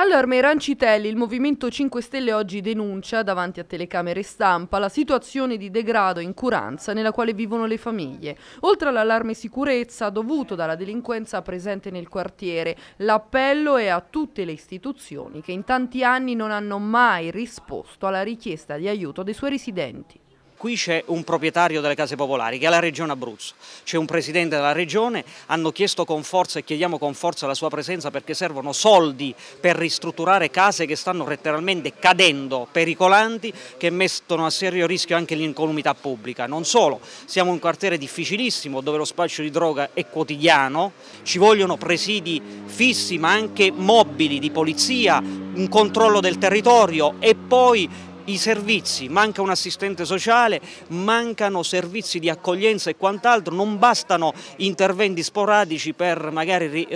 Allarme Rancitelli, il Movimento 5 Stelle oggi denuncia davanti a telecamere stampa la situazione di degrado e incuranza nella quale vivono le famiglie. Oltre all'allarme sicurezza dovuto dalla delinquenza presente nel quartiere, l'appello è a tutte le istituzioni che in tanti anni non hanno mai risposto alla richiesta di aiuto dei suoi residenti. Qui c'è un proprietario delle case popolari che è la Regione Abruzzo, c'è un presidente della Regione, hanno chiesto con forza e chiediamo con forza la sua presenza perché servono soldi per ristrutturare case che stanno letteralmente cadendo, pericolanti, che mettono a serio rischio anche l'incolumità pubblica. Non solo, siamo in un quartiere difficilissimo dove lo spaccio di droga è quotidiano, ci vogliono presidi fissi ma anche mobili di polizia, un controllo del territorio e poi i servizi, manca un assistente sociale, mancano servizi di accoglienza e quant'altro, non bastano interventi sporadici per magari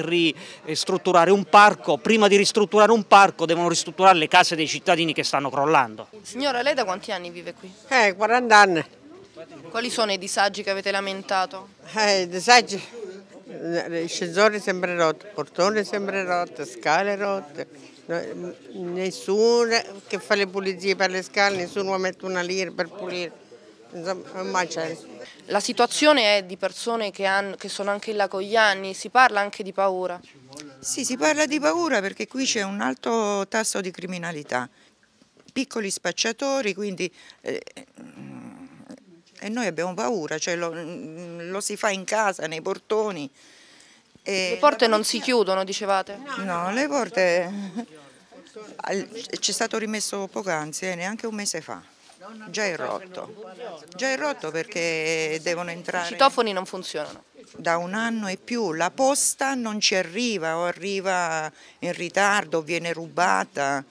ristrutturare eh, un parco, prima di ristrutturare un parco devono ristrutturare le case dei cittadini che stanno crollando. Signora, lei da quanti anni vive qui? Eh, 40 anni. Quali sono i disagi che avete lamentato? Eh, i disagi eh, l'ascensore sempre rotto, il portone sempre rotto, scale rotte, nessuno che fa le pulizie per le scale, nessuno mette una lira per pulire. Insomma, la situazione è di persone che, hanno, che sono anche là con gli anni, si parla anche di paura. Sì, si parla di paura perché qui c'è un alto tasso di criminalità, piccoli spacciatori, quindi eh, e noi abbiamo paura, cioè lo, lo, si fa in casa, nei portoni. le porte non si chiudono, dicevate? No, le porte... Ci è stato rimesso poc'anzi, eh, neanche un mese fa. Già è rotto, già è rotto perché devono entrare... I citofoni non funzionano? Da un anno e più, la posta non ci arriva o arriva in ritardo, viene rubata.